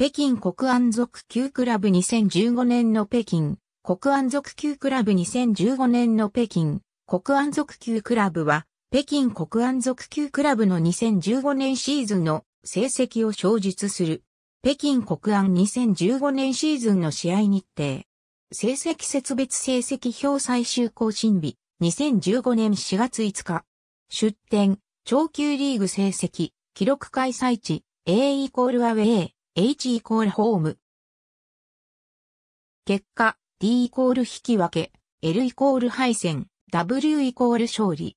北京国安族級クラブ2015年の北京、国安族級クラブ2015年の北京、国安族級クラブは、北京国安族級クラブの2015年シーズンの成績を小述する。北京国安2015年シーズンの試合日程。成績設別成績表最終更新日、2015年4月5日。出展、長級リーグ成績、記録開催地、A イコールアウェイ。h イコールホーム。結果、d イコール引き分け、l イコール敗戦、w イコール勝利。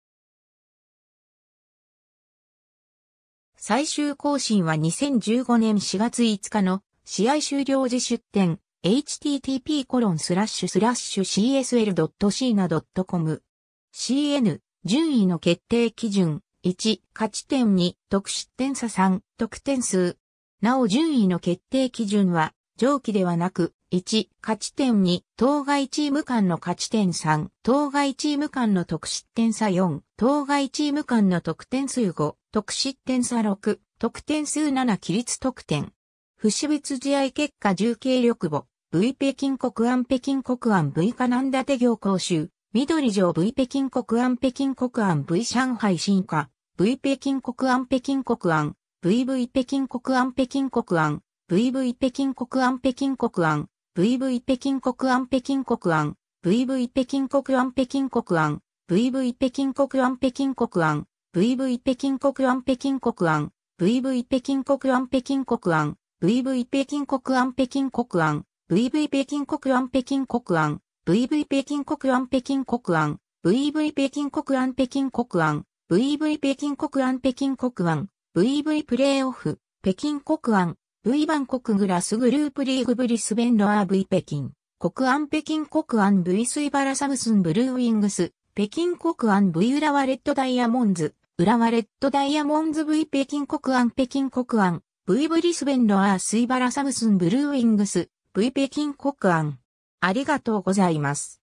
最終更新は2015年4月5日の試合終了時出展 http コロンスラッシュスラッシュ csl.cna.com cn 順位の決定基準1勝ち点2得失点差3得点数なお順位の決定基準は、上記ではなく、1、勝ち点2、当該チーム間の勝ち点3、当該チーム間の得失点差4、当該チーム間の得点数5、得失点差6、得点数7起立得点。不死別試合結果重軽力簿、V 北京国安北京国安 V カナンダ行講習、緑城 V 北京国安北京国安 V 上海進化、V 北京国安北京国安 VV 北京国安北京国安 VV 北京国安北京国安 VV 北京国安北京国安 VV 北京国安北京国安 VV 北京国安北京国安 VV 北京国安北京国安 VV 北京国安北京国安 VV 北京国安北京国安 VV 北京国安北京国安 VV 北京国安北京国安 VV 北京国安北京国安 VV 北京国安北京国安 VV プレーオフ、北京国安、V バンコクグラスグループリーグブリスベンロア V 北京、国安北京国安 V スイバラサムスンブルーウィングス、北京国安 V 浦和レッドダイヤモンズ、浦和レッドダイヤモンズ V 北京国安北京国安、V ブリスベンロアスイバラサムスンブルーウィングス、V 北京国安。ありがとうございます。